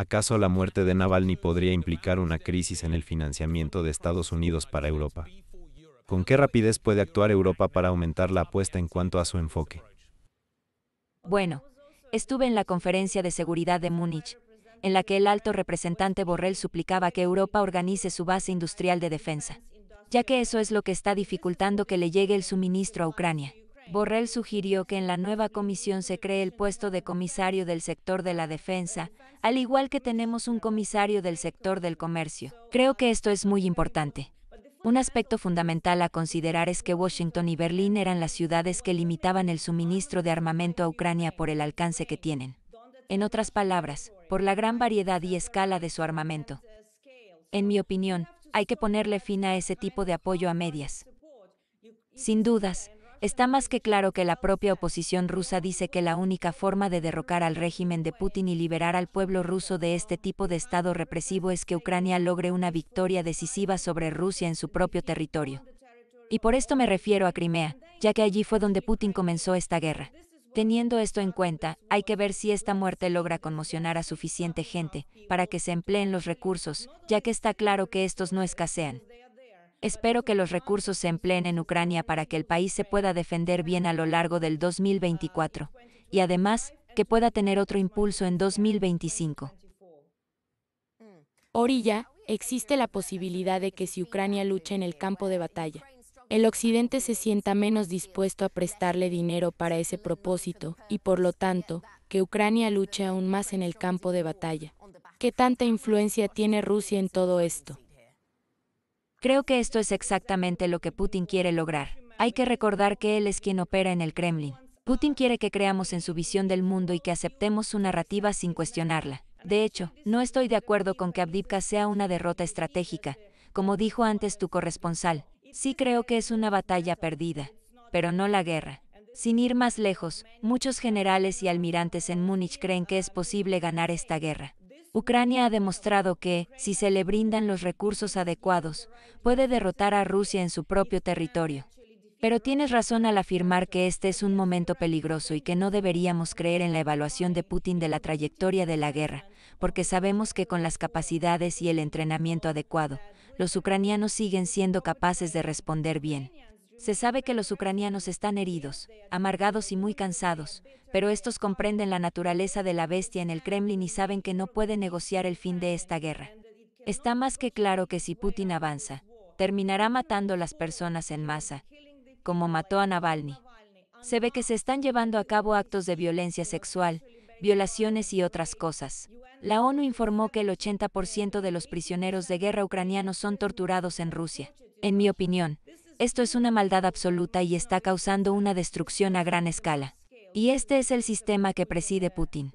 ¿Acaso la muerte de Navalny podría implicar una crisis en el financiamiento de Estados Unidos para Europa? ¿Con qué rapidez puede actuar Europa para aumentar la apuesta en cuanto a su enfoque? Bueno, estuve en la conferencia de seguridad de Múnich, en la que el alto representante Borrell suplicaba que Europa organice su base industrial de defensa, ya que eso es lo que está dificultando que le llegue el suministro a Ucrania. Borrell sugirió que en la nueva comisión se cree el puesto de comisario del sector de la defensa, al igual que tenemos un comisario del sector del comercio. Creo que esto es muy importante. Un aspecto fundamental a considerar es que Washington y Berlín eran las ciudades que limitaban el suministro de armamento a Ucrania por el alcance que tienen. En otras palabras, por la gran variedad y escala de su armamento. En mi opinión, hay que ponerle fin a ese tipo de apoyo a medias. Sin dudas, Está más que claro que la propia oposición rusa dice que la única forma de derrocar al régimen de Putin y liberar al pueblo ruso de este tipo de estado represivo es que Ucrania logre una victoria decisiva sobre Rusia en su propio territorio. Y por esto me refiero a Crimea, ya que allí fue donde Putin comenzó esta guerra. Teniendo esto en cuenta, hay que ver si esta muerte logra conmocionar a suficiente gente para que se empleen los recursos, ya que está claro que estos no escasean. Espero que los recursos se empleen en Ucrania para que el país se pueda defender bien a lo largo del 2024 y además que pueda tener otro impulso en 2025. Orilla, existe la posibilidad de que si Ucrania lucha en el campo de batalla, el Occidente se sienta menos dispuesto a prestarle dinero para ese propósito y por lo tanto, que Ucrania luche aún más en el campo de batalla. ¿Qué tanta influencia tiene Rusia en todo esto? Creo que esto es exactamente lo que Putin quiere lograr. Hay que recordar que él es quien opera en el Kremlin. Putin quiere que creamos en su visión del mundo y que aceptemos su narrativa sin cuestionarla. De hecho, no estoy de acuerdo con que Abdivka sea una derrota estratégica, como dijo antes tu corresponsal. Sí creo que es una batalla perdida, pero no la guerra. Sin ir más lejos, muchos generales y almirantes en Múnich creen que es posible ganar esta guerra. Ucrania ha demostrado que, si se le brindan los recursos adecuados, puede derrotar a Rusia en su propio territorio. Pero tienes razón al afirmar que este es un momento peligroso y que no deberíamos creer en la evaluación de Putin de la trayectoria de la guerra, porque sabemos que con las capacidades y el entrenamiento adecuado, los ucranianos siguen siendo capaces de responder bien. Se sabe que los ucranianos están heridos, amargados y muy cansados, pero estos comprenden la naturaleza de la bestia en el Kremlin y saben que no puede negociar el fin de esta guerra. Está más que claro que si Putin avanza, terminará matando a las personas en masa, como mató a Navalny. Se ve que se están llevando a cabo actos de violencia sexual, violaciones y otras cosas. La ONU informó que el 80% de los prisioneros de guerra ucranianos son torturados en Rusia. En mi opinión, esto es una maldad absoluta y está causando una destrucción a gran escala. Y este es el sistema que preside Putin.